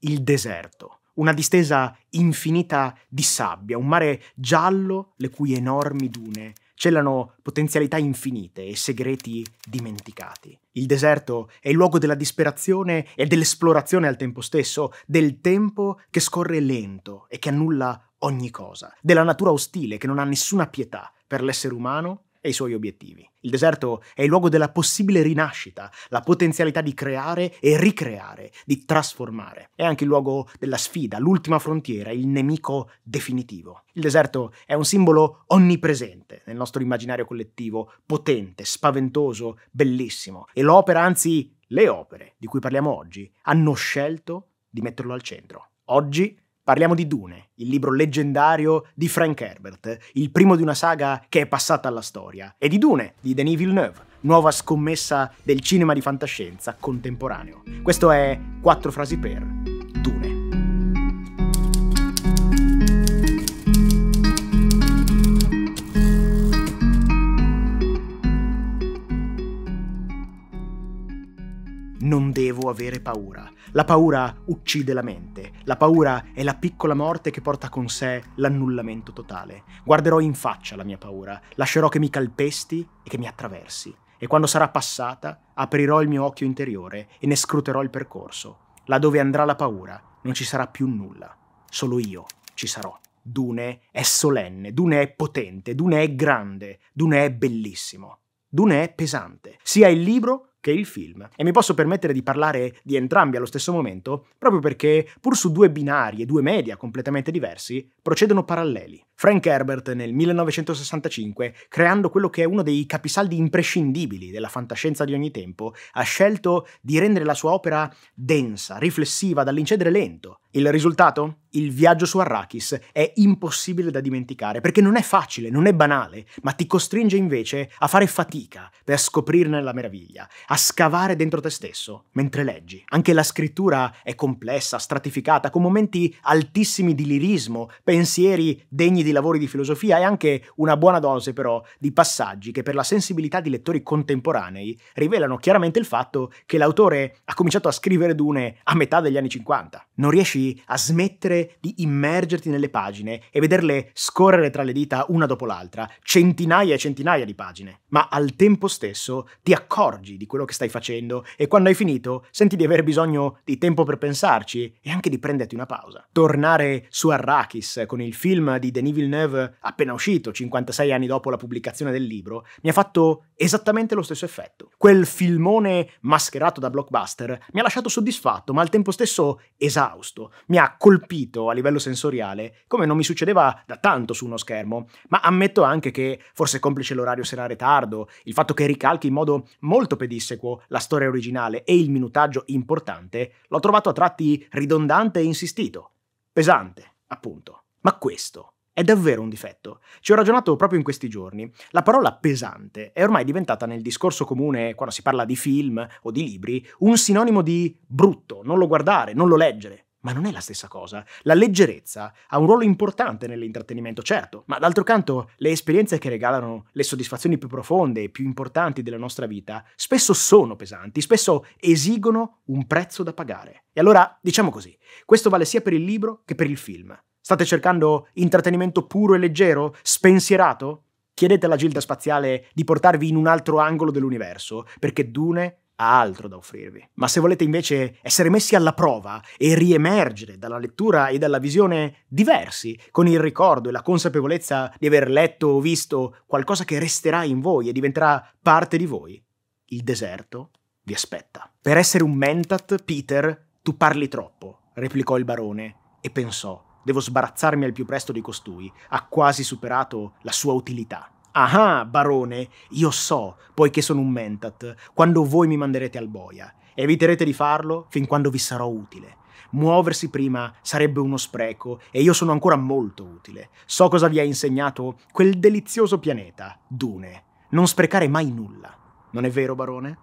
il deserto, una distesa infinita di sabbia, un mare giallo le cui enormi dune celano potenzialità infinite e segreti dimenticati. Il deserto è il luogo della disperazione e dell'esplorazione al tempo stesso, del tempo che scorre lento e che annulla ogni cosa, della natura ostile che non ha nessuna pietà per l'essere umano e i suoi obiettivi. Il deserto è il luogo della possibile rinascita, la potenzialità di creare e ricreare, di trasformare. È anche il luogo della sfida, l'ultima frontiera, il nemico definitivo. Il deserto è un simbolo onnipresente nel nostro immaginario collettivo, potente, spaventoso, bellissimo. E l'opera, anzi le opere di cui parliamo oggi, hanno scelto di metterlo al centro. Oggi Parliamo di Dune, il libro leggendario di Frank Herbert, il primo di una saga che è passata alla storia, e di Dune di Denis Villeneuve, nuova scommessa del cinema di fantascienza contemporaneo. Questo è 4 frasi per non devo avere paura. La paura uccide la mente. La paura è la piccola morte che porta con sé l'annullamento totale. Guarderò in faccia la mia paura, lascerò che mi calpesti e che mi attraversi. E quando sarà passata, aprirò il mio occhio interiore e ne scruterò il percorso. Là dove andrà la paura, non ci sarà più nulla. Solo io ci sarò. Dune è solenne, Dune è potente, Dune è grande, Dune è bellissimo. Dune è pesante. Sia il libro che il film. E mi posso permettere di parlare di entrambi allo stesso momento, proprio perché, pur su due binari e due media completamente diversi, procedono paralleli. Frank Herbert nel 1965, creando quello che è uno dei capisaldi imprescindibili della fantascienza di ogni tempo, ha scelto di rendere la sua opera densa, riflessiva, dall'incedere lento. Il risultato? Il viaggio su Arrakis è impossibile da dimenticare, perché non è facile, non è banale, ma ti costringe invece a fare fatica per scoprirne la meraviglia, a scavare dentro te stesso mentre leggi. Anche la scrittura è complessa, stratificata, con momenti altissimi di lirismo, pensieri degni di di lavori di filosofia e anche una buona dose però di passaggi che per la sensibilità di lettori contemporanei rivelano chiaramente il fatto che l'autore ha cominciato a scrivere Dune a metà degli anni 50. Non riesci a smettere di immergerti nelle pagine e vederle scorrere tra le dita una dopo l'altra, centinaia e centinaia di pagine, ma al tempo stesso ti accorgi di quello che stai facendo e quando hai finito senti di aver bisogno di tempo per pensarci e anche di prenderti una pausa. Tornare su Arrakis con il film di Denis Villeneuve appena uscito, 56 anni dopo la pubblicazione del libro, mi ha fatto esattamente lo stesso effetto. Quel filmone mascherato da blockbuster mi ha lasciato soddisfatto, ma al tempo stesso esausto. Mi ha colpito a livello sensoriale, come non mi succedeva da tanto su uno schermo, ma ammetto anche che, forse complice l'orario serale tardo, il fatto che ricalchi in modo molto pedissequo la storia originale e il minutaggio importante, l'ho trovato a tratti ridondante e insistito. Pesante, appunto. Ma questo è davvero un difetto. Ci ho ragionato proprio in questi giorni. La parola pesante è ormai diventata nel discorso comune, quando si parla di film o di libri, un sinonimo di brutto, non lo guardare, non lo leggere. Ma non è la stessa cosa. La leggerezza ha un ruolo importante nell'intrattenimento, certo, ma d'altro canto le esperienze che regalano le soddisfazioni più profonde e più importanti della nostra vita spesso sono pesanti, spesso esigono un prezzo da pagare. E allora, diciamo così, questo vale sia per il libro che per il film. State cercando intrattenimento puro e leggero? Spensierato? Chiedete alla Gilda Spaziale di portarvi in un altro angolo dell'universo, perché Dune ha altro da offrirvi. Ma se volete invece essere messi alla prova e riemergere dalla lettura e dalla visione diversi, con il ricordo e la consapevolezza di aver letto o visto qualcosa che resterà in voi e diventerà parte di voi, il deserto vi aspetta. Per essere un mentat, Peter, tu parli troppo, replicò il barone e pensò Devo sbarazzarmi al più presto di costui. Ha quasi superato la sua utilità. Ah, ah, barone, io so, poiché sono un mentat, quando voi mi manderete al boia. Eviterete di farlo fin quando vi sarò utile. Muoversi prima sarebbe uno spreco e io sono ancora molto utile. So cosa vi ha insegnato quel delizioso pianeta, Dune. Non sprecare mai nulla. Non è vero, barone?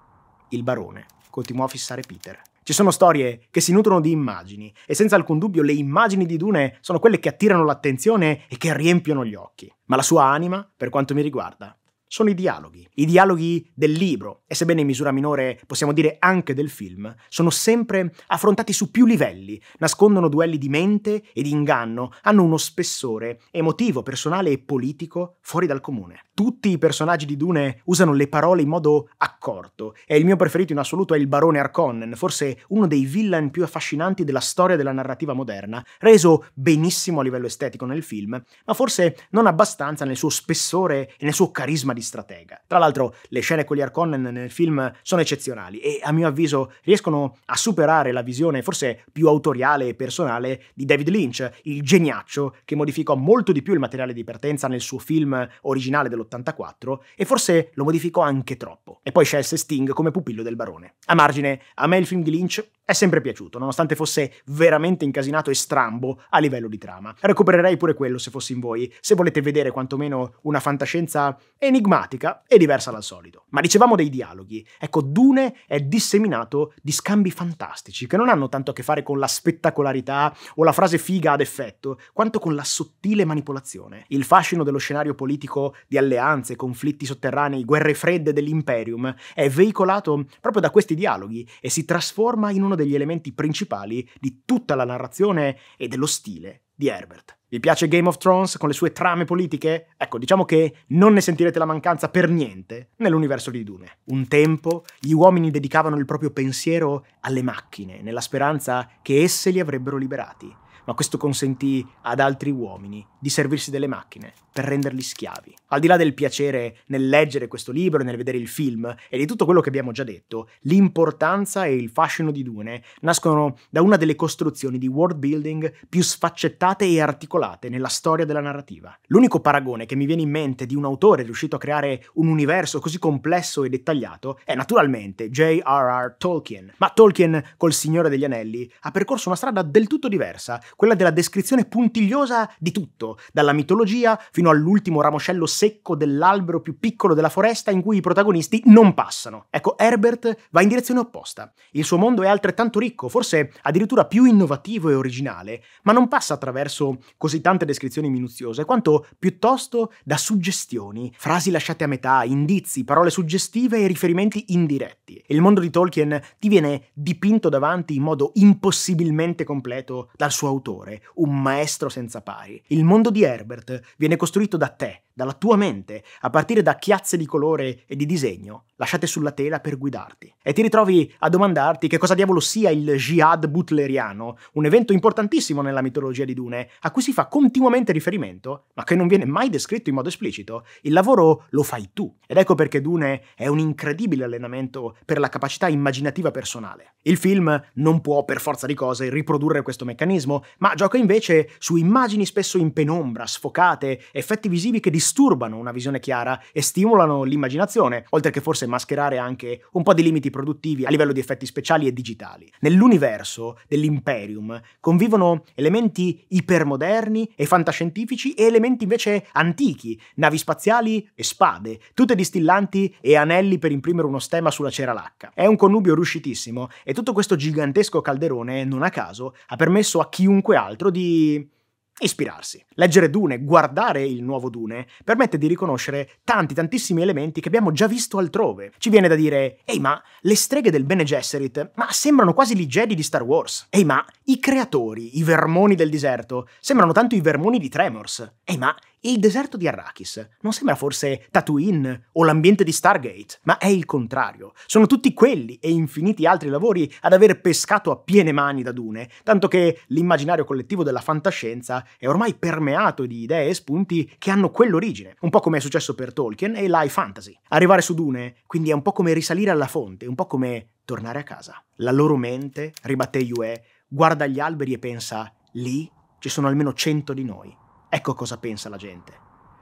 Il barone continuò a fissare Peter. Ci sono storie che si nutrono di immagini e senza alcun dubbio le immagini di Dune sono quelle che attirano l'attenzione e che riempiono gli occhi. Ma la sua anima, per quanto mi riguarda, sono i dialoghi. I dialoghi del libro, e sebbene in misura minore possiamo dire anche del film, sono sempre affrontati su più livelli, nascondono duelli di mente e di inganno, hanno uno spessore emotivo, personale e politico fuori dal comune. Tutti i personaggi di Dune usano le parole in modo accorto, e il mio preferito in assoluto è il barone Arconnen, forse uno dei villain più affascinanti della storia della narrativa moderna, reso benissimo a livello estetico nel film, ma forse non abbastanza nel suo spessore e nel suo carisma di stratega. Tra l'altro le scene con gli Arconnen nel film sono eccezionali e a mio avviso riescono a superare la visione forse più autoriale e personale di David Lynch, il geniaccio che modificò molto di più il materiale di partenza nel suo film originale dell'84 e forse lo modificò anche troppo. E poi scelse Sting come pupillo del barone. A margine, a me il film di Lynch è sempre piaciuto, nonostante fosse veramente incasinato e strambo a livello di trama. Recupererei pure quello se fossi in voi, se volete vedere quantomeno una fantascienza enigmatica e diversa dal solito. Ma dicevamo dei dialoghi. Ecco, Dune è disseminato di scambi fantastici, che non hanno tanto a che fare con la spettacolarità o la frase figa ad effetto, quanto con la sottile manipolazione. Il fascino dello scenario politico di alleanze, conflitti sotterranei, guerre fredde dell'Imperium è veicolato proprio da questi dialoghi e si trasforma in uno uno degli elementi principali di tutta la narrazione e dello stile di Herbert. Vi piace Game of Thrones con le sue trame politiche? Ecco, diciamo che non ne sentirete la mancanza per niente nell'universo di Dune. Un tempo gli uomini dedicavano il proprio pensiero alle macchine, nella speranza che esse li avrebbero liberati ma questo consentì ad altri uomini di servirsi delle macchine per renderli schiavi. Al di là del piacere nel leggere questo libro e nel vedere il film e di tutto quello che abbiamo già detto, l'importanza e il fascino di Dune nascono da una delle costruzioni di world building più sfaccettate e articolate nella storia della narrativa. L'unico paragone che mi viene in mente di un autore riuscito a creare un universo così complesso e dettagliato è naturalmente J.R.R. Tolkien, ma Tolkien col Signore degli Anelli ha percorso una strada del tutto diversa, quella della descrizione puntigliosa di tutto, dalla mitologia fino all'ultimo ramoscello secco dell'albero più piccolo della foresta in cui i protagonisti non passano. Ecco, Herbert va in direzione opposta. Il suo mondo è altrettanto ricco, forse addirittura più innovativo e originale, ma non passa attraverso così tante descrizioni minuziose, quanto piuttosto da suggestioni, frasi lasciate a metà, indizi, parole suggestive e riferimenti indiretti. Il mondo di Tolkien ti viene dipinto davanti in modo impossibilmente completo dal suo autore autore, un maestro senza pari. Il mondo di Herbert viene costruito da te, dalla tua mente, a partire da chiazze di colore e di disegno lasciate sulla tela per guidarti. E ti ritrovi a domandarti che cosa diavolo sia il jihad butleriano, un evento importantissimo nella mitologia di Dune, a cui si fa continuamente riferimento, ma che non viene mai descritto in modo esplicito. Il lavoro lo fai tu. Ed ecco perché Dune è un incredibile allenamento per la capacità immaginativa personale. Il film non può, per forza di cose, riprodurre questo meccanismo, ma gioca invece su immagini spesso in penombra, sfocate, effetti visivi che disturbano una visione chiara e stimolano l'immaginazione, oltre che forse mascherare anche un po' di limiti produttivi a livello di effetti speciali e digitali. Nell'universo dell'Imperium convivono elementi ipermoderni e fantascientifici e elementi invece antichi, navi spaziali e spade, tutte distillanti e anelli per imprimere uno stemma sulla cera lacca. È un connubio riuscitissimo e tutto questo gigantesco calderone, non a caso, ha permesso a chiunque chiunque altro di ispirarsi. Leggere Dune, guardare il nuovo Dune, permette di riconoscere tanti tantissimi elementi che abbiamo già visto altrove. Ci viene da dire, ehi ma le streghe del Bene Gesserit, ma sembrano quasi gli Jedi di Star Wars. Ehi ma i creatori, i vermoni del deserto, sembrano tanto i vermoni di Tremors. Ehi ma il deserto di Arrakis non sembra forse Tatooine o l'ambiente di Stargate, ma è il contrario. Sono tutti quelli e infiniti altri lavori ad aver pescato a piene mani da Dune, tanto che l'immaginario collettivo della fantascienza è ormai permeato di idee e spunti che hanno quell'origine, un po' come è successo per Tolkien e l'high fantasy. Arrivare su Dune, quindi è un po' come risalire alla fonte, un po' come tornare a casa. La loro mente, ribatte Yue, guarda gli alberi e pensa, lì ci sono almeno cento di noi. Ecco cosa pensa la gente.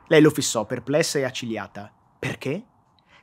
Lei lo fissò, perplessa e accigliata. Perché?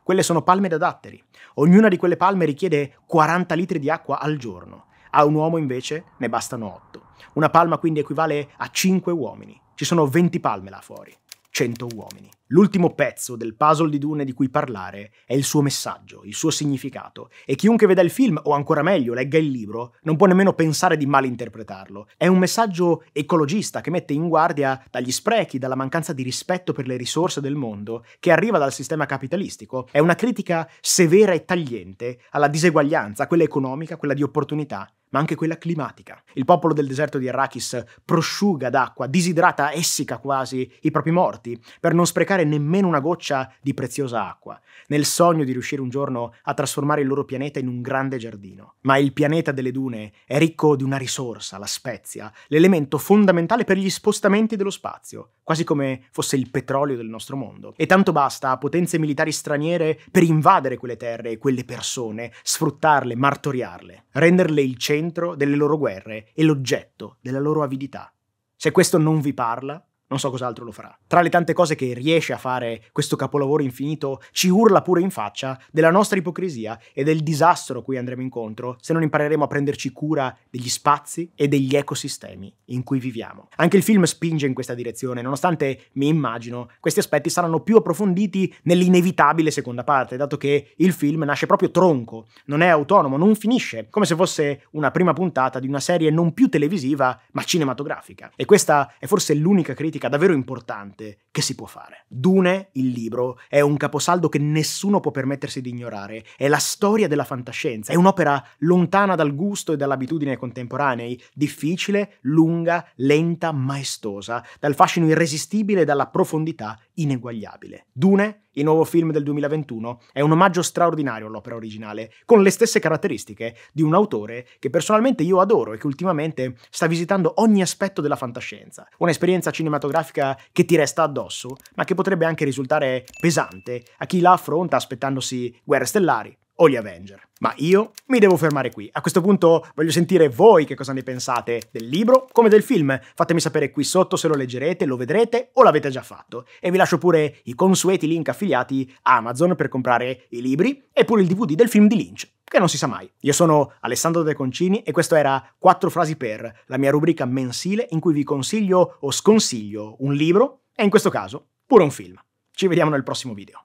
Quelle sono palme da datteri. Ognuna di quelle palme richiede 40 litri di acqua al giorno. A un uomo invece ne bastano 8. Una palma quindi equivale a 5 uomini. Ci sono 20 palme là fuori. 100 uomini. L'ultimo pezzo del puzzle di Dune di cui parlare è il suo messaggio, il suo significato, e chiunque veda il film, o ancora meglio, legga il libro, non può nemmeno pensare di malinterpretarlo. È un messaggio ecologista che mette in guardia dagli sprechi, dalla mancanza di rispetto per le risorse del mondo, che arriva dal sistema capitalistico. È una critica severa e tagliente alla diseguaglianza, quella economica, quella di opportunità, ma anche quella climatica. Il popolo del deserto di Arrakis prosciuga d'acqua, disidrata, essica quasi, i propri morti, per non sprecare nemmeno una goccia di preziosa acqua, nel sogno di riuscire un giorno a trasformare il loro pianeta in un grande giardino. Ma il pianeta delle dune è ricco di una risorsa, la spezia, l'elemento fondamentale per gli spostamenti dello spazio, quasi come fosse il petrolio del nostro mondo. E tanto basta a potenze militari straniere per invadere quelle terre e quelle persone, sfruttarle, martoriarle, renderle il centro centro delle loro guerre e l'oggetto della loro avidità. Se questo non vi parla, non so cos'altro lo farà. Tra le tante cose che riesce a fare questo capolavoro infinito, ci urla pure in faccia della nostra ipocrisia e del disastro a cui andremo incontro se non impareremo a prenderci cura degli spazi e degli ecosistemi in cui viviamo. Anche il film spinge in questa direzione, nonostante mi immagino questi aspetti saranno più approfonditi nell'inevitabile seconda parte, dato che il film nasce proprio tronco, non è autonomo, non finisce, come se fosse una prima puntata di una serie non più televisiva ma cinematografica. E questa è forse l'unica critica modifica davvero importante che si può fare. Dune, il libro, è un caposaldo che nessuno può permettersi di ignorare, è la storia della fantascienza, è un'opera lontana dal gusto e dall'abitudine contemporanei, difficile, lunga, lenta, maestosa, dal fascino irresistibile e dalla profondità ineguagliabile. Dune, il nuovo film del 2021, è un omaggio straordinario all'opera originale, con le stesse caratteristiche di un autore che personalmente io adoro e che ultimamente sta visitando ogni aspetto della fantascienza. Un'esperienza cinematografica che ti resta addosso, ma che potrebbe anche risultare pesante a chi la affronta aspettandosi guerre stellari, o gli Avenger. Ma io mi devo fermare qui. A questo punto voglio sentire voi che cosa ne pensate del libro come del film. Fatemi sapere qui sotto se lo leggerete, lo vedrete o l'avete già fatto. E vi lascio pure i consueti link affiliati a Amazon per comprare i libri e pure il DVD del film di Lynch, che non si sa mai. Io sono Alessandro De Concini e questo era 4 frasi per, la mia rubrica mensile in cui vi consiglio o sconsiglio un libro e in questo caso pure un film. Ci vediamo nel prossimo video.